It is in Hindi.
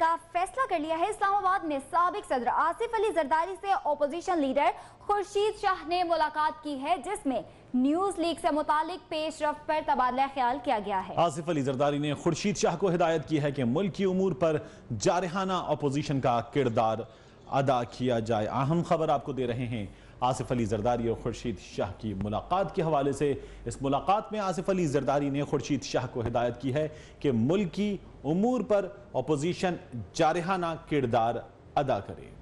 का फैसला कर लिया है इस्लामाबाद में सबक सदर आसिफ अली जरदारी से ओपोजिशन लीडर खुर्शीद शाह ने मुलाकात की है जिसमें न्यूज लीग से मुतालिक पेश रफ्त पर तबादला ख्याल किया गया है आसिफ अली जरदारी ने खुर्शीद शाह को हिदायत की है कि मुल्क की उमूर पर जारहाना अपोजिशन का किरदार अदा किया जाए अहम खबर आपको दे रहे हैं आसिफ अली जरदारी और खुर्शीद शाह की मुलाकात के हवाले से इस मुलाकात में आसिफ अली जरदारी ने खुर्शीद शाह को हिदायत की है कि मुल्क की उमूर पर अपोजिशन जारहाना किरदार अदा करे